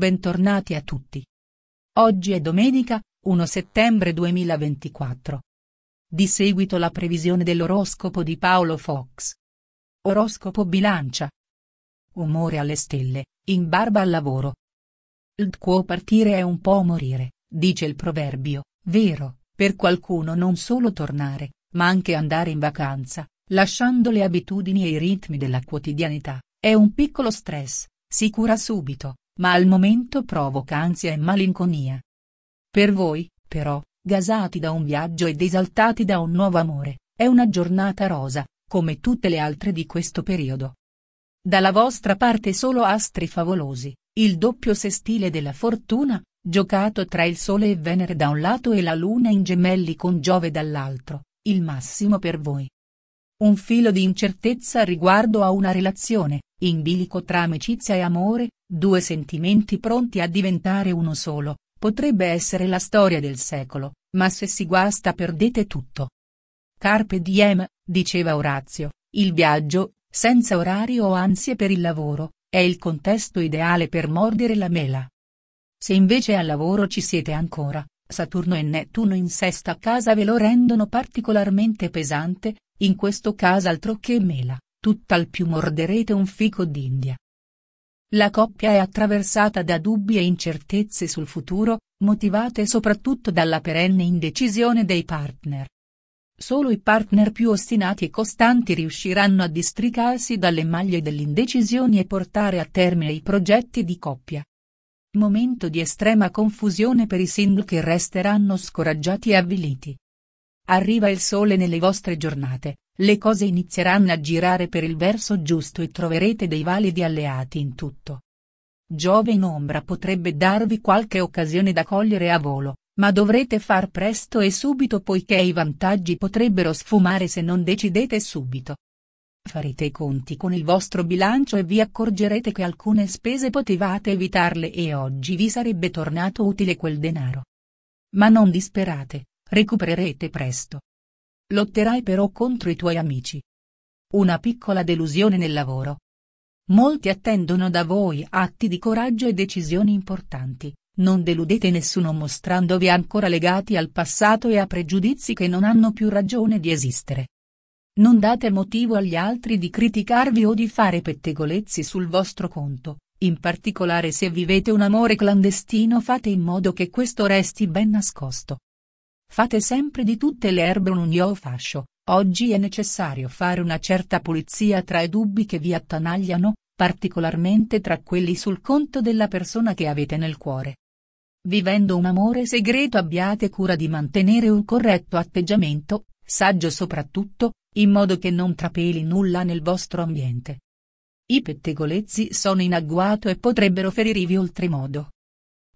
Bentornati a tutti. Oggi è domenica, 1 settembre 2024. Di seguito la previsione dell'oroscopo di Paolo Fox. Oroscopo bilancia. Umore alle stelle, in barba al lavoro. Il tuo partire è un po' morire, dice il proverbio, vero, per qualcuno non solo tornare, ma anche andare in vacanza, lasciando le abitudini e i ritmi della quotidianità, è un piccolo stress, si cura subito ma al momento provoca ansia e malinconia. Per voi, però, gasati da un viaggio ed esaltati da un nuovo amore, è una giornata rosa, come tutte le altre di questo periodo. Dalla vostra parte solo astri favolosi, il doppio sestile della fortuna, giocato tra il Sole e Venere da un lato e la Luna in gemelli con Giove dall'altro, il massimo per voi. Un filo di incertezza riguardo a una relazione, in bilico tra amicizia e amore, due sentimenti pronti a diventare uno solo, potrebbe essere la storia del secolo, ma se si guasta perdete tutto. Carpe diem, diceva Orazio, il viaggio, senza orario o ansie per il lavoro, è il contesto ideale per mordere la mela. Se invece al lavoro ci siete ancora, Saturno e Nettuno in sesta casa ve lo rendono particolarmente pesante, in questo caso altro che mela tutt'al più morderete un fico d'India. La coppia è attraversata da dubbi e incertezze sul futuro, motivate soprattutto dalla perenne indecisione dei partner. Solo i partner più ostinati e costanti riusciranno a districarsi dalle maglie dell'indecisione e portare a termine i progetti di coppia. Momento di estrema confusione per i single che resteranno scoraggiati e avviliti. Arriva il sole nelle vostre giornate, le cose inizieranno a girare per il verso giusto e troverete dei validi alleati in tutto. Giove in ombra potrebbe darvi qualche occasione da cogliere a volo, ma dovrete far presto e subito poiché i vantaggi potrebbero sfumare se non decidete subito. Farete i conti con il vostro bilancio e vi accorgerete che alcune spese potevate evitarle e oggi vi sarebbe tornato utile quel denaro. Ma non disperate, recupererete presto. Lotterai però contro i tuoi amici. Una piccola delusione nel lavoro. Molti attendono da voi atti di coraggio e decisioni importanti, non deludete nessuno mostrandovi ancora legati al passato e a pregiudizi che non hanno più ragione di esistere. Non date motivo agli altri di criticarvi o di fare pettegolezzi sul vostro conto, in particolare se vivete un amore clandestino fate in modo che questo resti ben nascosto. Fate sempre di tutte le erbe un io fascio, oggi è necessario fare una certa pulizia tra i dubbi che vi attanagliano, particolarmente tra quelli sul conto della persona che avete nel cuore. Vivendo un amore segreto abbiate cura di mantenere un corretto atteggiamento, saggio soprattutto, in modo che non trapeli nulla nel vostro ambiente. I pettegolezzi sono in agguato e potrebbero ferirvi oltremodo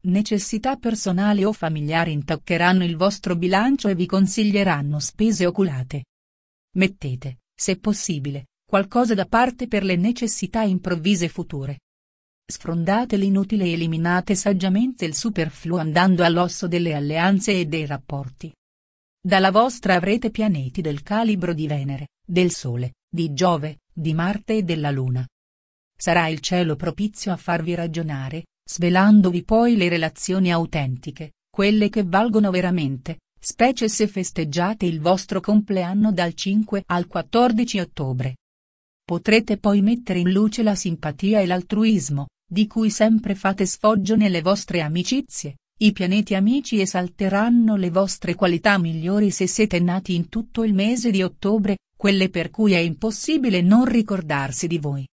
necessità personali o familiari intaccheranno il vostro bilancio e vi consiglieranno spese oculate. Mettete, se possibile, qualcosa da parte per le necessità improvvise future. Sfrondate l'inutile e eliminate saggiamente il superfluo andando all'osso delle alleanze e dei rapporti. Dalla vostra avrete pianeti del calibro di Venere, del Sole, di Giove, di Marte e della Luna. Sarà il cielo propizio a farvi ragionare, Svelandovi poi le relazioni autentiche, quelle che valgono veramente, specie se festeggiate il vostro compleanno dal 5 al 14 ottobre. Potrete poi mettere in luce la simpatia e l'altruismo, di cui sempre fate sfoggio nelle vostre amicizie, i pianeti amici esalteranno le vostre qualità migliori se siete nati in tutto il mese di ottobre, quelle per cui è impossibile non ricordarsi di voi.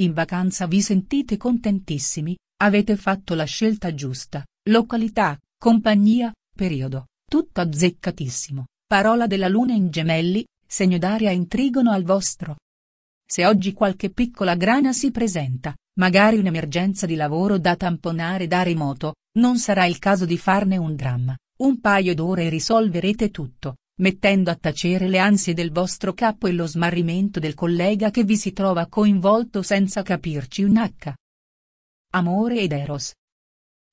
In vacanza vi sentite contentissimi, Avete fatto la scelta giusta, località, compagnia, periodo, tutto azzeccatissimo, parola della luna in gemelli, segno d'aria intrigono al vostro. Se oggi qualche piccola grana si presenta, magari un'emergenza di lavoro da tamponare da remoto, non sarà il caso di farne un dramma, un paio d'ore e risolverete tutto, mettendo a tacere le ansie del vostro capo e lo smarrimento del collega che vi si trova coinvolto senza capirci un H. Amore ed Eros.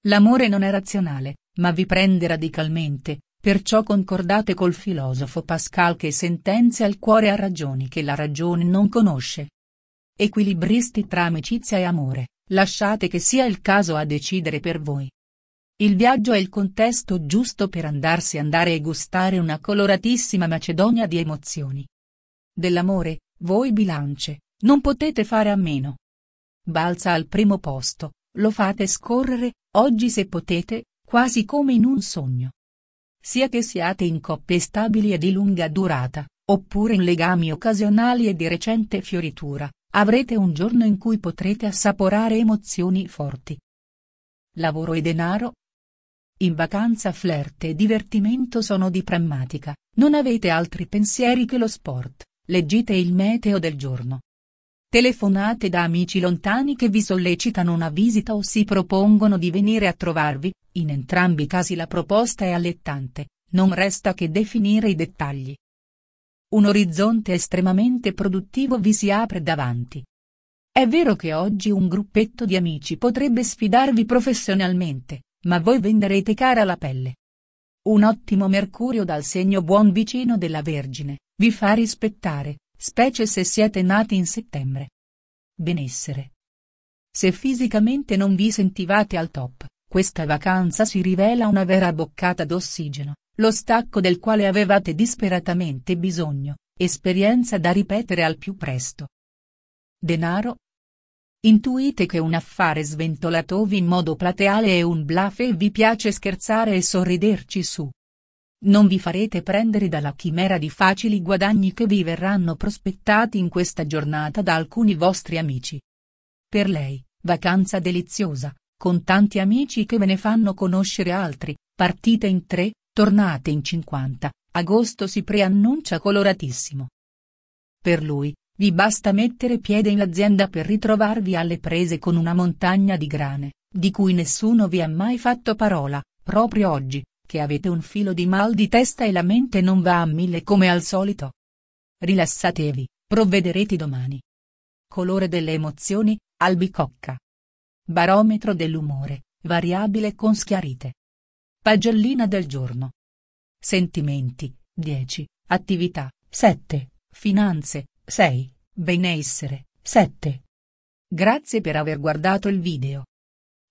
L'amore non è razionale, ma vi prende radicalmente, perciò concordate col filosofo Pascal che sentenzia il cuore a ragioni che la ragione non conosce. Equilibristi tra amicizia e amore, lasciate che sia il caso a decidere per voi. Il viaggio è il contesto giusto per andarsi andare e gustare una coloratissima macedonia di emozioni. Dell'amore, voi bilance, non potete fare a meno. Balza al primo posto, lo fate scorrere, oggi se potete, quasi come in un sogno. Sia che siate in coppie stabili e di lunga durata, oppure in legami occasionali e di recente fioritura, avrete un giorno in cui potrete assaporare emozioni forti. Lavoro e denaro? In vacanza flirt e divertimento sono di prammatica, non avete altri pensieri che lo sport, leggete il meteo del giorno, telefonate da amici lontani che vi sollecitano una visita o si propongono di venire a trovarvi, in entrambi i casi la proposta è allettante, non resta che definire i dettagli. Un orizzonte estremamente produttivo vi si apre davanti. È vero che oggi un gruppetto di amici potrebbe sfidarvi professionalmente, ma voi venderete cara la pelle. Un ottimo mercurio dal segno buon vicino della Vergine, vi fa rispettare, specie se siete nati in settembre. Benessere. Se fisicamente non vi sentivate al top, questa vacanza si rivela una vera boccata d'ossigeno, lo stacco del quale avevate disperatamente bisogno, esperienza da ripetere al più presto. Denaro. Intuite che un affare sventolatovi in modo plateale è un bluff e vi piace scherzare e sorriderci su. Non vi farete prendere dalla chimera di facili guadagni che vi verranno prospettati in questa giornata da alcuni vostri amici. Per lei, vacanza deliziosa, con tanti amici che ve ne fanno conoscere altri, partite in tre, tornate in cinquanta, agosto si preannuncia coloratissimo. Per lui, vi basta mettere piede in azienda per ritrovarvi alle prese con una montagna di grane, di cui nessuno vi ha mai fatto parola, proprio oggi, che avete un filo di mal di testa e la mente non va a mille come al solito? Rilassatevi, provvederete domani. Colore delle emozioni, albicocca. Barometro dell'umore, variabile con schiarite. Pagellina del giorno. Sentimenti, 10, attività, 7, finanze, 6, benessere, 7. Grazie per aver guardato il video.